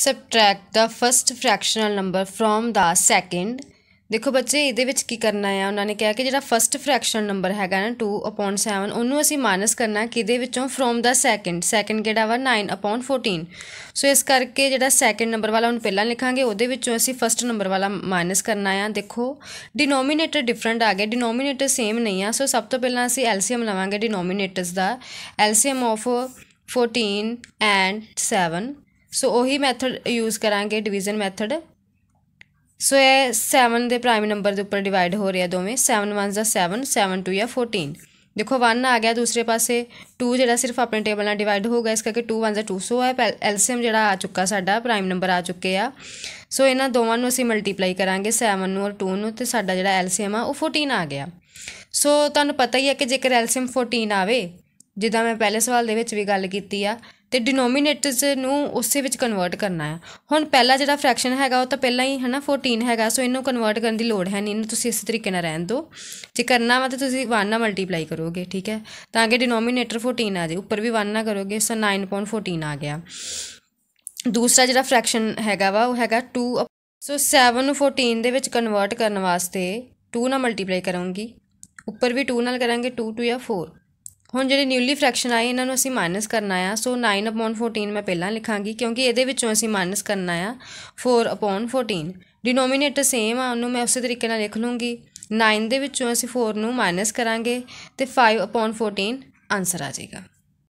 subtract the first fractional number from the second ਦੇਖੋ ਬੱਚੇ ਇਹਦੇ ਵਿੱਚ ਕੀ ਕਰਨਾ ਹੈ ਉਹਨਾਂ ਨੇ ਕਿਹਾ ਕਿ ਜਿਹੜਾ ਫਰਸਟ ਫ੍ਰੈਕਸ਼ਨਲ ਨੰਬਰ ਹੈਗਾ ਨਾ 2/7 ਉਹਨੂੰ ਅਸੀਂ ਮਾਈਨਸ ਕਰਨਾ ਕਿਹਦੇ ਵਿੱਚੋਂ ਫਰੋਮ ਦਾ ਸੈਕੰਡ ਸੈਕੰਡ ਕਿਹੜਾ ਵਾ 9/14 ਸੋ ਇਸ ਕਰਕੇ ਜਿਹੜਾ ਸੈਕੰਡ ਨੰਬਰ ਵਾਲਾ ਉਹਨੂੰ ਪਹਿਲਾਂ ਲਿਖਾਂਗੇ ਉਹਦੇ ਵਿੱਚੋਂ ਅਸੀਂ ਫਰਸਟ ਨੰਬਰ ਵਾਲਾ ਮਾਈਨਸ ਕਰਨਾ ਆ ਦੇਖੋ ਡਿਨੋਮੀਨੇਟਰ ਡਿਫਰੈਂਟ ਆ ਗਿਆ ਡਿਨੋਮੀਨੇਟਰ ਸੇਮ ਨਹੀਂ ਆ ਸੋ ਸਭ ਤੋਂ ਪਹਿਲਾਂ ਅਸੀਂ ਐਲਸੀਐਮ ਲਵਾਂਗੇ ਡਿਨੋਮੀਨੇਟਰਸ ਦਾ ਐਲਸੀਐਮ ਆਫ 14 ਐਂਡ 7 ਸੋ ਉਹੀ ਮੈਥਡ ਯੂਜ਼ ਕਰਾਂਗੇ ਡਿਵੀਜ਼ਨ ਮੈਥਡ ਸੋ ਇਹ 7 ਦੇ ਪ੍ਰਾਈਮ ਨੰਬਰ ਦੇ ਉੱਪਰ ਡਿਵਾਈਡ ਹੋ ਰਿਹਾ ਦੋਵੇਂ 7 1 ਦਾ 7 7 2 ਜਾਂ 14 ਦੇਖੋ 1 ਆ ਗਿਆ ਦੂਸਰੇ ਪਾਸੇ 2 ਜਿਹੜਾ ਸਿਰਫ ਆਪਣੇ ਟੇਬਲ ਨਾਲ ਡਿਵਾਈਡ ਹੋਊਗਾ ਇਸ ਕਰਕੇ 2 1 ਦਾ ਸੋ ਹੈ ਐਲਸੀਐਮ ਜਿਹੜਾ ਆ ਚੁੱਕਾ ਸਾਡਾ ਪ੍ਰਾਈਮ ਨੰਬਰ ਆ ਚੁੱਕੇ ਆ ਸੋ ਇਹਨਾਂ ਦੋਵਾਂ ਨੂੰ ਅਸੀਂ ਮਲਟੀਪਲਾਈ ਕਰਾਂਗੇ 7 ਨੂੰ ਔਰ 2 ਨੂੰ ਤੇ ਸਾਡਾ ਜਿਹੜਾ ਐਲਸੀਐਮ ਆ ਉਹ 14 ਆ ਗਿਆ ਸੋ ਤੁਹਾਨੂੰ ਪਤਾ ਹੀ ਹੈ ਕਿ ਜੇਕਰ ਐਲਸੀਐਮ 14 ਆਵੇ ਜਿੱਦਾਂ ਮੈਂ ਪਹਿਲੇ ਸਵਾਲ ਦੇ ਵਿੱਚ ਵੀ ਗੱਲ ਕੀਤੀ ਆ ਤੇ ਡਿਨੋਮੀਨੇਟਰਸ ਨੂੰ ਉਸੇ ਵਿੱਚ ਕਨਵਰਟ ਕਰਨਾ ਹੈ ਹੁਣ ਪਹਿਲਾ ਜਿਹੜਾ ਫ੍ਰੈਕਸ਼ਨ ਹੈਗਾ ਉਹ ਤਾਂ ਪਹਿਲਾਂ ਹੀ ਹਨਾ 14 ਹੈਗਾ ਸੋ ਇਹਨੂੰ ਕਨਵਰਟ ਕਰਨ ਦੀ ਲੋੜ ਹੈ ਨਹੀਂ ਇਹਨੂੰ ਤੁਸੀਂ ਇਸੇ ਤਰੀਕੇ ਨਾਲ ਰਹਿਣ ਦਿਓ ਜੇ ਕਰਨਾ ਵਾ ਤਾਂ ਤੁਸੀਂ 1 ਨਾਲ ਮਲਟੀਪਲਾਈ ਕਰੋਗੇ ਠੀਕ ਹੈ ਤਾਂ ਕਿ ਡਿਨੋਮੀਨੇਟਰ 14 ਆ ਜਾਏ ਉੱਪਰ ਵੀ 1 ਨਾਲ ਕਰੋਗੇ ਸੋ 9.14 ਆ ਗਿਆ ਦੂਸਰਾ ਜਿਹੜਾ ਫ੍ਰੈਕਸ਼ਨ ਹੈਗਾ ਵਾ ਉਹ ਹੈਗਾ 2 ਸੋ 7 ਨੂੰ 14 ਦੇ ਵਿੱਚ ਕਨਵਰਟ ਕਰਨ ਵਾਸਤੇ 2 ਨਾਲ ਮਲਟੀਪਲਾਈ ਕਰਾਂਗੀ ਉੱਪਰ ਵੀ 2 ਨਾਲ ਕਰਾਂਗੇ 2 2 ਜਾਂ 4 ਹੁਣ ਜਿਹੜੇ ਨਿਊਲੀ ਫ੍ਰੈਕਸ਼ਨ ਆਏ ਇਹਨਾਂ ਨੂੰ ਅਸੀਂ ਮਾਈਨਸ ਕਰਨਾ ਆ ਸੋ 9/14 ਮੈਂ ਪਹਿਲਾਂ ਲਿਖਾਂਗੀ ਕਿਉਂਕਿ ਇਹਦੇ ਵਿੱਚੋਂ ਅਸੀਂ ਮਾਈਨਸ ਕਰਨਾ ਆ 4/14 ਡਿਨੋਮੀਨੇਟਰ ਸੇਮ ਆ ਉਹਨੂੰ ਮੈਂ ਉਸੇ ਤਰੀਕੇ ਨਾਲ ਲਿਖ ਲੂੰਗੀ 9 ਦੇ ਵਿੱਚੋਂ ਅਸੀਂ 4 ਨੂੰ ਮਾਈਨਸ ਕਰਾਂਗੇ ਤੇ 5/14 ਆਨਸਰ ਆ ਜਾਏਗਾ